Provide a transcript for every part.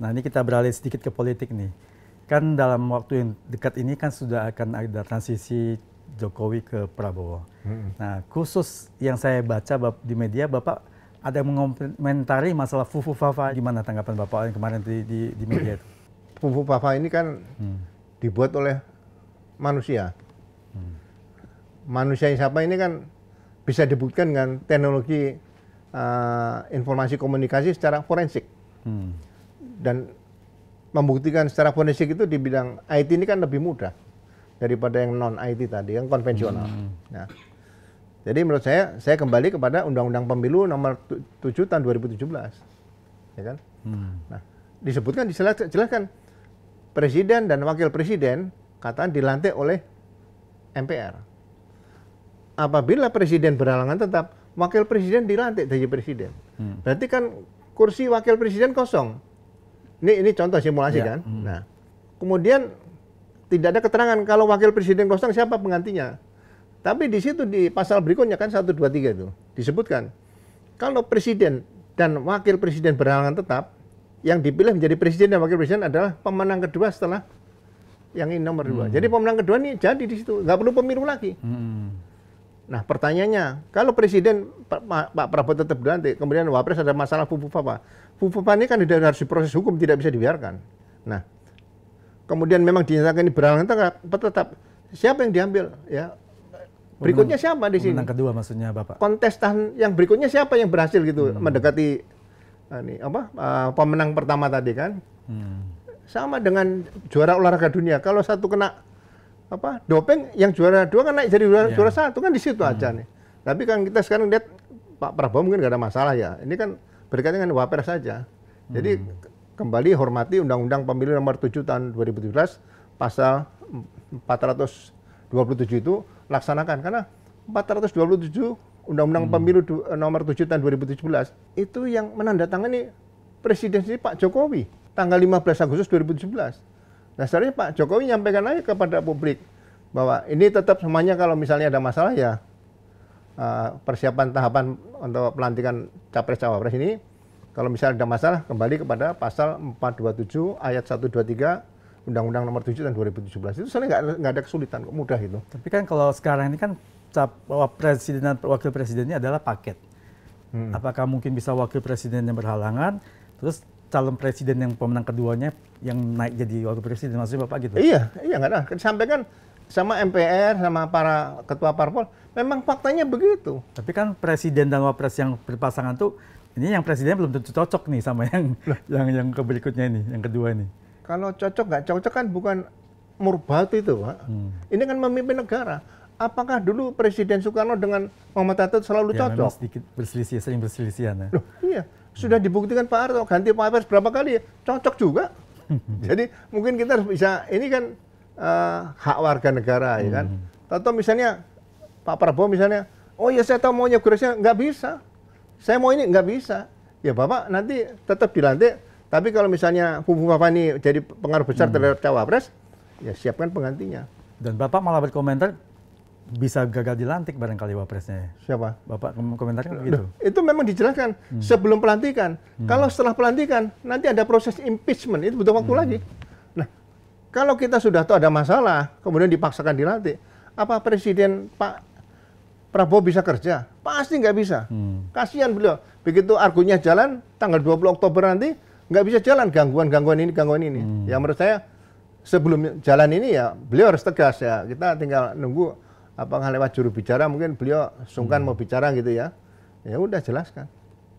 Nah ini kita beralih sedikit ke politik nih. Kan dalam waktu yang dekat ini kan sudah akan ada transisi Jokowi ke Prabowo. Hmm. Nah khusus yang saya baca di media Bapak ada yang mengomentari masalah Fufu Fafa. Gimana tanggapan Bapak yang kemarin di, di, di media itu? Fufu Fafa ini kan hmm. dibuat oleh manusia. Hmm. Manusia yang siapa ini kan bisa dibuktikan dengan teknologi uh, informasi komunikasi secara forensik. Hmm dan membuktikan secara forensik itu di bidang IT ini kan lebih mudah daripada yang non IT tadi yang konvensional. Hmm. Nah, jadi menurut saya saya kembali kepada Undang-Undang Pemilu Nomor 7 Tahun 2017, ya kan? Hmm. Nah, disebutkan dijelaskan presiden dan wakil presiden kataan dilantik oleh MPR. Apabila presiden berhalangan tetap, wakil presiden dilantik dari presiden. Hmm. Berarti kan kursi wakil presiden kosong ini ini contoh simulasi ya. kan. Hmm. Nah, kemudian tidak ada keterangan kalau wakil presiden kosong siapa penggantinya. Tapi di situ di pasal berikutnya kan 1 2 3 itu disebutkan kalau presiden dan wakil presiden berhalangan tetap yang dipilih menjadi presiden dan wakil presiden adalah pemenang kedua setelah yang ini nomor hmm. dua. Jadi pemenang kedua ini jadi di situ, nggak perlu pemilu lagi. Hmm. Nah pertanyaannya, kalau presiden Pak, Prabowo tetap dilantik, kemudian Wapres ada masalah Fufu Papa. Fufu Papa ini kan tidak harus proses hukum, tidak bisa dibiarkan. Nah, kemudian memang dinyatakan ini berhalangan tetap, tetap siapa yang diambil? Ya, berikutnya siapa di sini? kedua maksudnya Bapak. Kontestan yang berikutnya siapa yang berhasil gitu hmm. mendekati eh, ini apa uh, pemenang pertama tadi kan? Hmm. Sama dengan juara olahraga dunia. Kalau satu kena apa doping yang juara dua kan naik jadi juara, yeah. juara satu kan di situ hmm. aja nih. Tapi kan kita sekarang lihat Pak Prabowo mungkin gak ada masalah ya. Ini kan berkaitan dengan wapres saja. Jadi hmm. kembali hormati Undang-Undang Pemilu Nomor 7 Tahun 2017 pasal 427 itu laksanakan karena 427 Undang-Undang hmm. Pemilu eh, Nomor 7 Tahun 2017 itu yang menandatangani presidensi Pak Jokowi tanggal 15 Agustus 2017. Nah seharusnya Pak Jokowi nyampaikan aja kepada publik bahwa ini tetap semuanya kalau misalnya ada masalah ya eh, persiapan tahapan untuk pelantikan capres cawapres ini kalau misalnya ada masalah kembali kepada pasal 427 ayat 123 Undang-Undang Nomor 7 tahun 2017 itu sebenarnya nggak ada kesulitan kok mudah itu. Tapi kan kalau sekarang ini kan presiden dan wakil presidennya adalah paket. Hmm. Apakah mungkin bisa wakil presiden yang berhalangan? Terus calon presiden yang pemenang keduanya yang naik jadi wakil presiden maksudnya bapak gitu? Iya, iya nggak ada. Kan Sampaikan sama MPR sama para ketua parpol, memang faktanya begitu. Tapi kan presiden dan wapres yang berpasangan tuh ini yang presiden belum tentu cocok nih sama yang Loh. yang yang berikutnya ini, yang kedua ini. Kalau cocok nggak cocok kan bukan murbat itu, Pak. Hmm. Ini kan memimpin negara. Apakah dulu Presiden Soekarno dengan Muhammad Hatta selalu ya, cocok? sedikit berselisih, sering berselisihan ya. Loh, iya. Sudah dibuktikan Pak Harto ganti Pak berapa kali ya, cocok juga. Jadi mungkin kita harus bisa ini kan uh, hak warga negara ya kan. Hmm. atau misalnya Pak Prabowo misalnya, oh ya saya tahu maunya kursinya nggak bisa. Saya mau ini nggak bisa. Ya Bapak nanti tetap dilantik, tapi kalau misalnya kubu Bapak ini jadi pengaruh besar hmm. terhadap cawapres, ya siapkan penggantinya. Dan Bapak malah berkomentar bisa gagal dilantik barangkali wapresnya. Siapa? Bapak komentarnya begitu. Itu memang dijelaskan hmm. sebelum pelantikan. Hmm. Kalau setelah pelantikan nanti ada proses impeachment itu butuh waktu hmm. lagi. Nah, kalau kita sudah tahu ada masalah kemudian dipaksakan dilantik, apa presiden Pak Prabowo bisa kerja? Pasti nggak bisa. Hmm. Kasihan beliau. Begitu argonya jalan tanggal 20 Oktober nanti nggak bisa jalan gangguan-gangguan ini gangguan ini. Hmm. Yang menurut saya sebelum jalan ini ya beliau harus tegas ya. Kita tinggal nunggu apa lewat juru bicara mungkin beliau sungkan hmm. mau bicara gitu ya ya udah jelaskan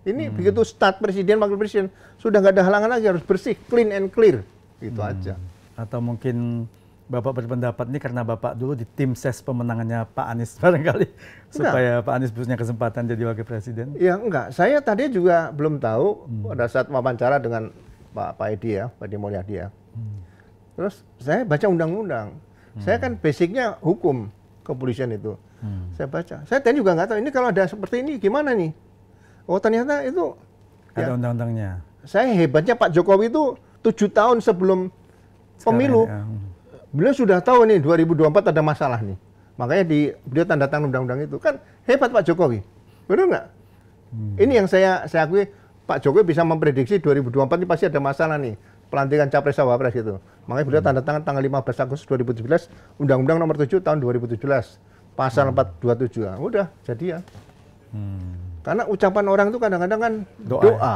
ini hmm. begitu start presiden wakil presiden sudah nggak ada halangan lagi harus bersih clean and clear itu hmm. aja atau mungkin Bapak berpendapat ini karena Bapak dulu di tim ses pemenangannya Pak Anies barangkali enggak. supaya Pak Anies punya kesempatan jadi wakil presiden. Ya enggak, saya tadi juga belum tahu hmm. pada saat wawancara dengan Pak Pak Edi ya, Pak Edi Mulyadi ya. Hmm. Terus saya baca undang-undang. Hmm. Saya kan basicnya hukum kepolisian itu. Hmm. Saya baca. Saya tadi juga nggak tahu ini kalau ada seperti ini gimana nih. Oh ternyata itu ada ya, undang-undangnya. Saya hebatnya Pak Jokowi itu tujuh tahun sebelum Sekarang, pemilu, ya. beliau sudah tahu nih 2024 ada masalah nih. Makanya di beliau tanda tangan undang-undang itu kan hebat Pak Jokowi, benar nggak? Hmm. Ini yang saya saya akui Pak Jokowi bisa memprediksi 2024 ini pasti ada masalah nih pelantikan capres cawapres gitu. Makanya beliau hmm. tanda tangan tanggal 15 Agustus 2017 Undang-Undang Nomor 7 Tahun 2017 Pasal hmm. 427. Nah, udah jadi ya. Hmm. Karena ucapan orang itu kadang-kadang kan doa. doa.